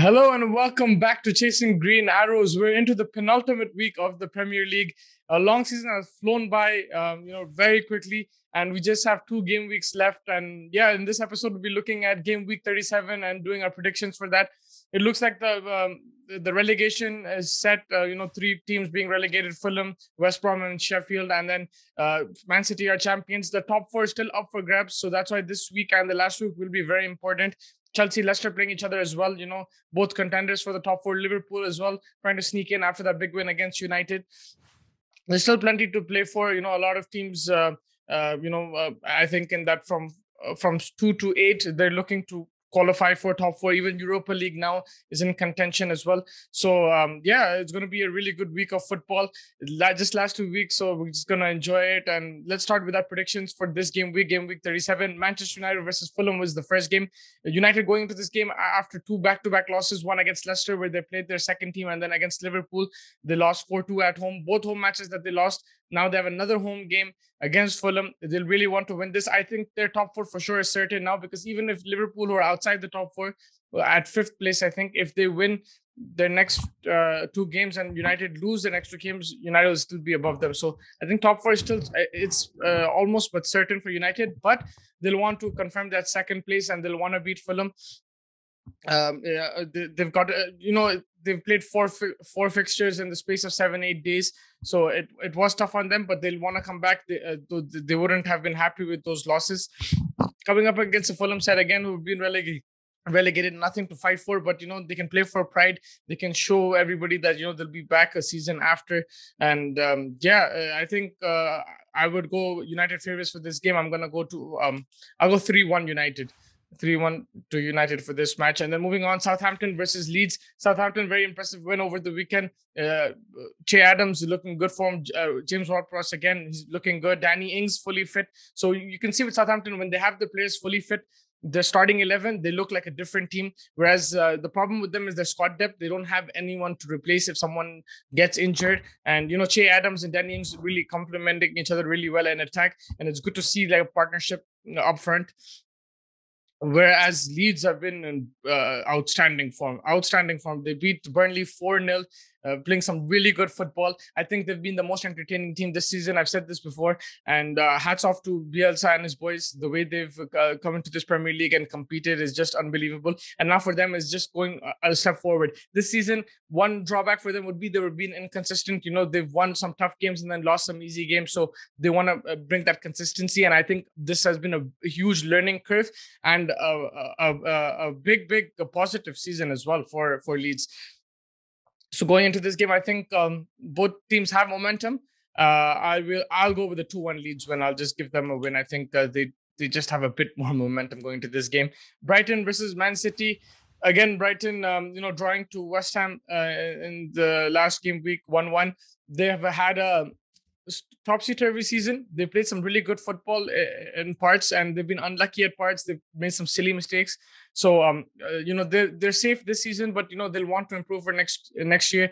Hello and welcome back to Chasing Green Arrows. We're into the penultimate week of the Premier League. A long season has flown by, um, you know, very quickly, and we just have two game weeks left. And yeah, in this episode, we'll be looking at game week 37 and doing our predictions for that. It looks like the um, the relegation is set. Uh, you know, three teams being relegated: Fulham, West Brom, and Sheffield. And then uh, Man City are champions. The top four is still up for grabs, so that's why this week and the last week will be very important. Chelsea, Leicester playing each other as well. You know, both contenders for the top four. Liverpool as well, trying to sneak in after that big win against United. There's still plenty to play for. You know, a lot of teams. Uh, uh, you know, uh, I think in that from uh, from two to eight, they're looking to qualify for top four. Even Europa League now is in contention as well. So um, yeah, it's going to be a really good week of football. Just last two weeks, so we're just going to enjoy it. And let's start with our predictions for this game week, game week 37. Manchester United versus Fulham was the first game. United going into this game after two back-to-back losses, one against Leicester where they played their second team, and then against Liverpool they lost 4-2 at home. Both home matches that they lost now they have another home game against Fulham. They'll really want to win this. I think their top four for sure is certain now because even if Liverpool, were outside the top four, uh, at fifth place, I think if they win their next uh, two games and United lose the next two games, United will still be above them. So I think top four is still uh, it's uh, almost but certain for United, but they'll want to confirm that second place and they'll want to beat Fulham. Um, yeah, uh, they, have got uh, you know they've played four four fixtures in the space of seven eight days so it, it was tough on them but they'll want to come back they, uh, they wouldn't have been happy with those losses coming up against the fulham side again who've been relegated relegated nothing to fight for but you know they can play for pride they can show everybody that you know they'll be back a season after and um, yeah uh, i think uh, i would go united favorites for this game i'm gonna go to um, i'll go 3-1 united 3-1 to United for this match. And then moving on, Southampton versus Leeds. Southampton, very impressive win over the weekend. Uh, che Adams looking good form. Uh, James Ward-Prowse, again, he's looking good. Danny Ings fully fit. So you can see with Southampton, when they have the players fully fit, They're starting 11 they look like a different team whereas uh, the problem with them is their squad depth they don't have anyone to replace if someone gets injured and you know che adams and danny Ings really complementing each other really well in attack and it's good to see like a partnership up front Whereas Leeds have been in uh, outstanding form, outstanding form. They beat Burnley 4 0 uh, playing some really good football. I think they've been the most entertaining team this season. I've said this before, and uh, hats off to Bielsa and his boys. The way they've uh, come into this Premier League and competed is just unbelievable. And now for them is just going a step forward. This season, one drawback for them would be they were being inconsistent. You know, they've won some tough games and then lost some easy games, so they want to uh, bring that consistency. And I think this has been a huge learning curve and a, a, a, a big, big positive season as well for for Leeds. So going into this game, I think um, both teams have momentum. Uh, I will. I'll go with the two-one leads win. I'll just give them a win. I think uh, they they just have a bit more momentum going to this game. Brighton versus Man City. Again, Brighton, um, you know, drawing to West Ham uh, in the last game week, one-one. They have had a um, topsy-turvy season. They played some really good football eh, eh, in parts, and they've been unlucky at parts. They've made some silly mistakes. So, um, uh, you know, they're they're safe this season, but you know they'll want to improve for next eh, next year.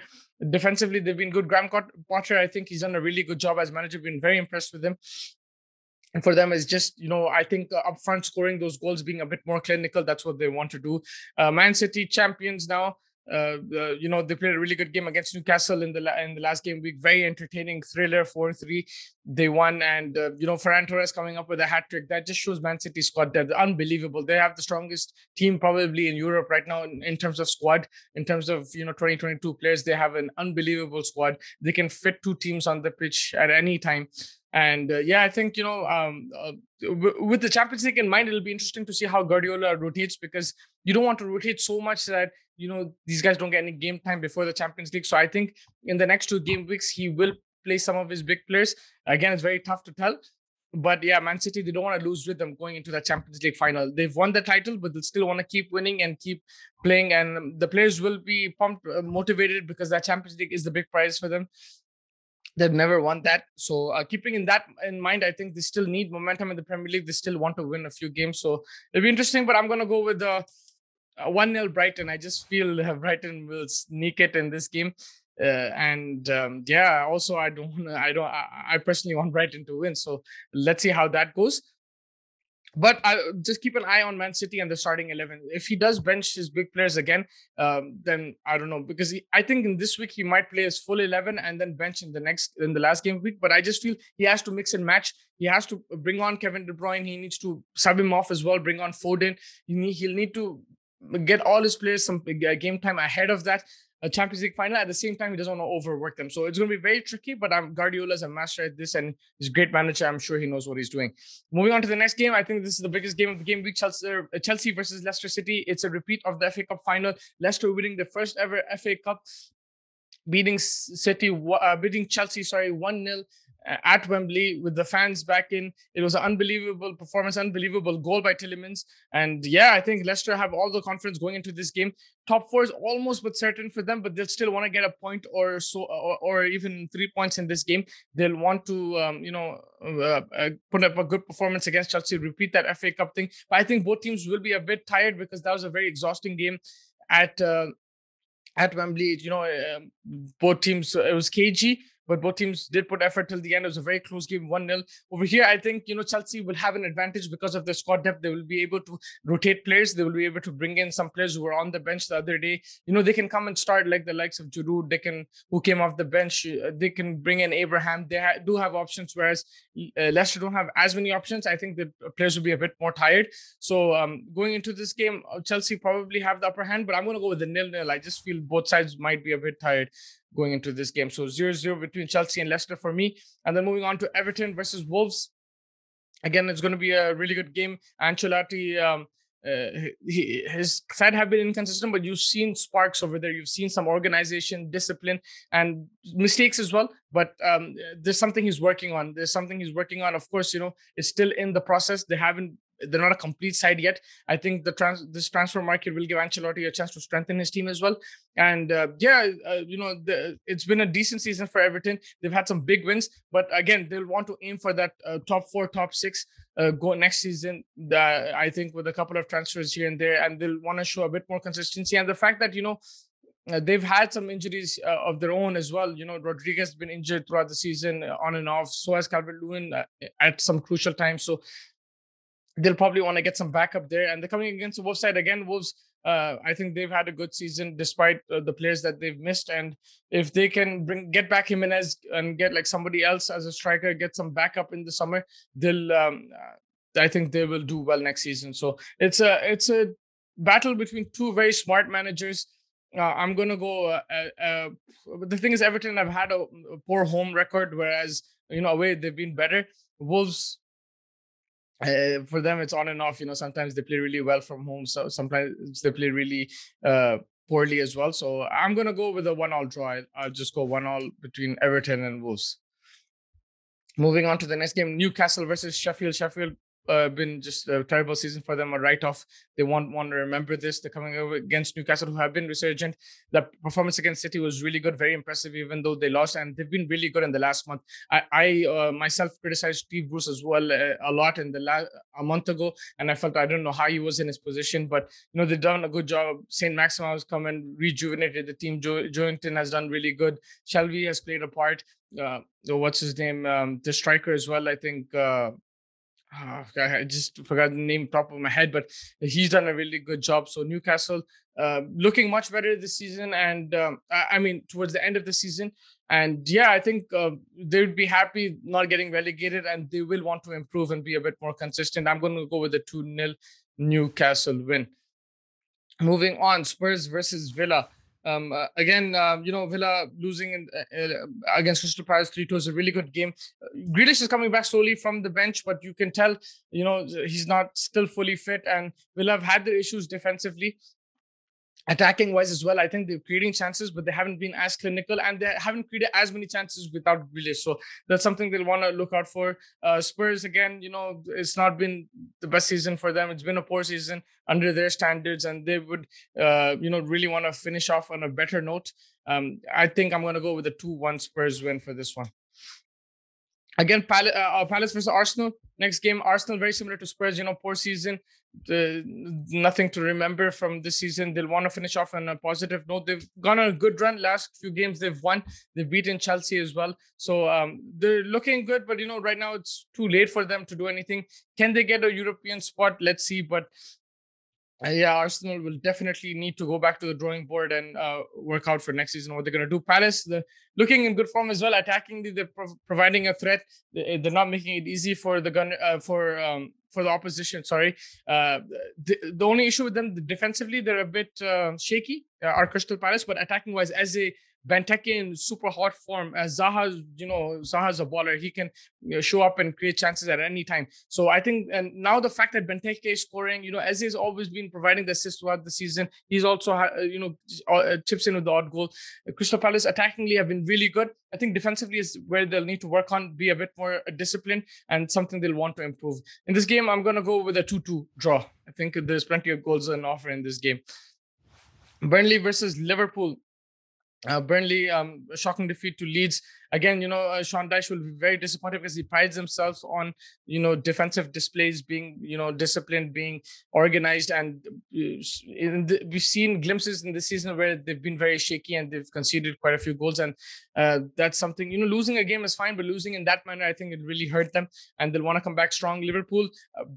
Defensively, they've been good. Graham Potter, I think he's done a really good job as manager. Been very impressed with him. And for them, it's just you know I think uh, up front scoring those goals, being a bit more clinical. That's what they want to do. Uh, Man City champions now. Uh, uh, you know they played a really good game against Newcastle in the la- in the last game week. Very entertaining thriller, four three. They won, and uh, you know Ferran Torres coming up with a hat trick that just shows Man City squad depth. Unbelievable. They have the strongest team probably in Europe right now in, in terms of squad. In terms of you know 2022 players, they have an unbelievable squad. They can fit two teams on the pitch at any time. And uh, yeah, I think you know, um, uh, w- with the Champions League in mind, it'll be interesting to see how Guardiola rotates because you don't want to rotate so much that you know these guys don't get any game time before the Champions League. So I think in the next two game weeks, he will play some of his big players. Again, it's very tough to tell. But yeah, Man City, they don't want to lose with them going into the Champions League final. They've won the title, but they still want to keep winning and keep playing. And the players will be pumped, uh, motivated because that Champions League is the big prize for them. They've never won that. So uh, keeping in that in mind, I think they still need momentum in the Premier League. They still want to win a few games. So it'll be interesting, but I'm going to go with the uh, uh, 1-0 Brighton. I just feel uh, Brighton will sneak it in this game. Uh, and um, yeah, also I don't, I don't, I, I personally want Brighton to win. So let's see how that goes. But I, just keep an eye on Man City and the starting 11. If he does bench his big players again, um, then I don't know because he, I think in this week he might play his full 11 and then bench in the next in the last game week. But I just feel he has to mix and match. He has to bring on Kevin De Bruyne. He needs to sub him off as well. Bring on Foden. He need, he'll need to get all his players some uh, game time ahead of that a Champions League final. At the same time, he doesn't want to overwork them. So it's going to be very tricky, but I'm Guardiola's a master at this and he's a great manager. I'm sure he knows what he's doing. Moving on to the next game, I think this is the biggest game of the game week Chelsea, uh, Chelsea versus Leicester City. It's a repeat of the FA Cup final. Leicester winning the first ever FA Cup beating City, uh, beating Chelsea, sorry, 1 0 at Wembley with the fans back in. It was an unbelievable performance, unbelievable goal by Tillemans. And yeah, I think Leicester have all the confidence going into this game. Top four is almost but certain for them, but they'll still want to get a point or so, or, or even three points in this game. They'll want to, um, you know, uh, uh, put up a good performance against Chelsea, repeat that FA Cup thing. But I think both teams will be a bit tired because that was a very exhausting game at. Uh, at Wembley, you know, um, both teams, it was cagey, but both teams did put effort till the end. It was a very close game, 1 0. Over here, I think, you know, Chelsea will have an advantage because of their squad depth. They will be able to rotate players. They will be able to bring in some players who were on the bench the other day. You know, they can come and start like the likes of Giroud, they can, who came off the bench. Uh, they can bring in Abraham. They ha- do have options, whereas uh, Leicester don't have as many options. I think the uh, players will be a bit more tired. So um, going into this game, uh, Chelsea probably have the upper hand, but I'm going to go with the nil nil. I just feel both sides might be a bit tired going into this game. So 0 0 between Chelsea and Leicester for me. And then moving on to Everton versus Wolves. Again, it's going to be a really good game. Ancelotti, um, uh, he, his side have been inconsistent, but you've seen sparks over there. You've seen some organization, discipline, and mistakes as well. But um, there's something he's working on. There's something he's working on. Of course, you know, it's still in the process. They haven't they're not a complete side yet. I think the trans this transfer market will give Ancelotti a chance to strengthen his team as well. And uh, yeah, uh, you know, the, it's been a decent season for Everton. They've had some big wins, but again, they'll want to aim for that uh, top four, top six uh, go next season. I think with a couple of transfers here and there, and they'll want to show a bit more consistency. And the fact that you know uh, they've had some injuries uh, of their own as well. You know, Rodriguez has been injured throughout the season, uh, on and off. So has Calvert Lewin uh, at some crucial times. So they'll probably want to get some backup there. And they're coming against the Wolves side again. Wolves, uh, I think they've had a good season despite uh, the players that they've missed. And if they can bring get back Jimenez and get like somebody else as a striker, get some backup in the summer, they'll. Um, uh, I think they will do well next season. So it's a it's a battle between two very smart managers. Uh, I'm gonna go. Uh, uh, uh the thing is, Everton have had a, a poor home record, whereas you know away they've been better. Wolves uh, for them it's on and off you know sometimes they play really well from home so sometimes they play really uh, poorly as well so i'm going to go with a one all draw i'll just go one all between everton and wolves moving on to the next game newcastle versus sheffield sheffield uh, been just a uh, terrible season for them, a write off. They won't want to remember this. They're coming over against Newcastle, who have been resurgent. The performance against City was really good, very impressive, even though they lost, and they've been really good in the last month. I, I uh, myself criticized Steve Bruce as well uh, a lot in the last a month ago, and I felt I don't know how he was in his position, but you know they've done a good job. Saint Maximus has come and rejuvenated the team. Jo- Joington has done really good. Shelby has played a part. Uh, what's his name? Um, the striker as well. I think uh, uh, I just forgot the name top of my head, but he's done a really good job. So Newcastle uh, looking much better this season, and um, I, mean towards the end of the season, and yeah, I think uh, they would be happy not getting relegated, and they will want to improve and be a bit more consistent. I'm going to go with a two 0 Newcastle win. Moving on, Spurs versus Villa. Um, uh, again, um, you know, Villa losing in, uh, uh, against Crystal Palace 3 2 is a really good game. Uh, Grealish is coming back slowly from the bench, but you can tell, you know, he's not still fully fit. And Villa have had their issues defensively attacking wise as well. I think they're creating chances, but they haven't been as clinical and they haven't created as many chances without Grealish. So that's something they'll want to look out for. Uh, Spurs, again, you know, it's not been the best season for them. It's been a poor season under their standards, and they would, uh, you know, really want to finish off on a better note. Um, I think I'm going to go with a 2 1 Spurs win for this one. Again, Pal- uh, Palace versus Arsenal. Next game, Arsenal very similar to Spurs. You know, poor season the, nothing to remember from this season. They'll want to finish off on a positive note. They've gone on a good run. Last few games they've won. They've beaten Chelsea as well. So um, they're looking good. But you know, right now it's too late for them to do anything. Can they get a European spot? Let's see. But uh, yeah, Arsenal will definitely need to go back to the drawing board and uh, work out for next season what they're going to do. Palace, the, looking in good form as well, attacking, the, they're pro- providing a threat. Eh, they're not making it easy for the gun uh, for um, for the opposition. Sorry, uh, the, the only issue with them defensively, they're a bit uh, shaky. Uh, our Crystal Palace, but attacking wise, as a Benteke in super hot form. As Zaha, you know, Zaha's a baller. He can show up and create chances at any time. So I think, and now the fact that Benteke is scoring, you know, as he's always been providing the assist throughout the season, he's also, uh, you know, uh, uh, chips in with the odd goal. Crystal Palace attackingly have been really good. I think defensively is where they'll need to work on, be a bit more disciplined, and something they'll want to improve. In this game, I'm going to go with a 2 2 draw. I think there's plenty of goals on offer in this game. Burnley versus Liverpool. Uh, Burnley, um, shocking defeat to Leeds again, you know, uh, Sean Dyche will be very disappointed because he prides himself on, you know, defensive displays being, you know, disciplined, being organized. And uh, the, we've seen glimpses in the season where they've been very shaky and they've conceded quite a few goals. And uh, that's something, you know, losing a game is fine, but losing in that manner, I think it really hurt them. And they'll want to come back strong. Liverpool,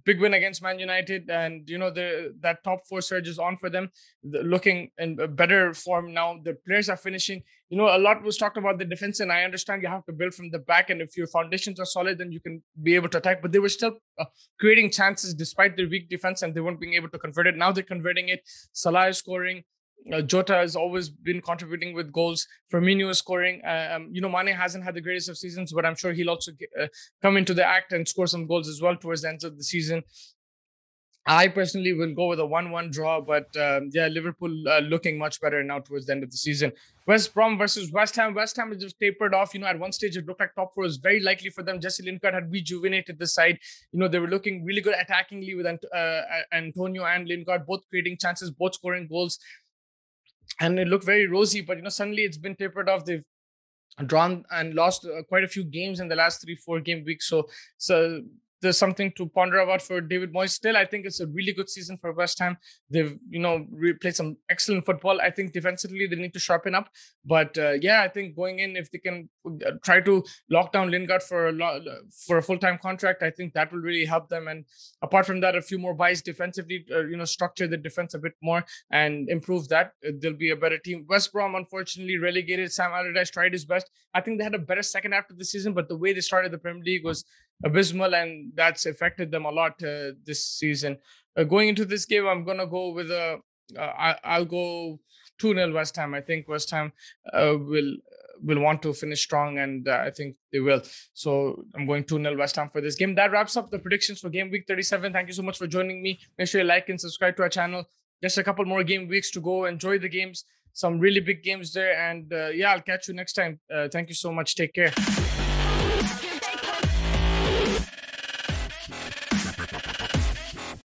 big win against Man United. And, you know, the, that top four surge is on for them, the, looking in better form now. The players are finishing you know, a lot was talked about the defense, and I understand you have to build from the back. And if your foundations are solid, then you can be able to attack. But they were still uh, creating chances despite their weak defense, and they weren't being able to convert it. Now they're converting it. Salah is scoring. Uh, Jota has always been contributing with goals. Firmino is scoring. Um, you know, Mane hasn't had the greatest of seasons, but I'm sure he'll also get, uh, come into the act and score some goals as well towards the end of the season. I personally will go with a 1 1 draw, but um, yeah, Liverpool uh, looking much better now towards the end of the season. West Brom versus West Ham. West Ham has just tapered off. You know, at one stage it looked like top four was very likely for them. Jesse Lingard had rejuvenated the side. You know, they were looking really good attackingly with uh, Antonio and Lingard, both creating chances, both scoring goals. And it looked very rosy, but you know, suddenly it's been tapered off. They've drawn and lost uh, quite a few games in the last three, four game weeks. So, so there's something to ponder about for David Moyes. Still, I think it's a really good season for West Ham. They've, you know, played some excellent football. I think defensively they need to sharpen up. But uh, yeah, I think going in, if they can uh, try to lock down Lingard for a lo- for a full time contract, I think that will really help them. And apart from that, a few more buys defensively, uh, you know, structure the defense a bit more and improve that. Uh, they'll be a better team. West Brom, unfortunately, relegated. Sam Allardyce tried his best. I think they had a better second half of the season, but the way they started the Premier League was abysmal, and that's affected them a lot uh, this season. Uh, going into this game, I'm gonna go with a. Uh, will uh, go two 0 West Ham. I think West Ham uh, will will want to finish strong, and uh, I think they will. So I'm going 2 0 West Ham for this game. That wraps up the predictions for game week 37. Thank you so much for joining me. Make sure you like and subscribe to our channel. Just a couple more game weeks to go. Enjoy the games, some really big games there. And uh, yeah, I'll catch you next time. Uh, thank you so much. Take care.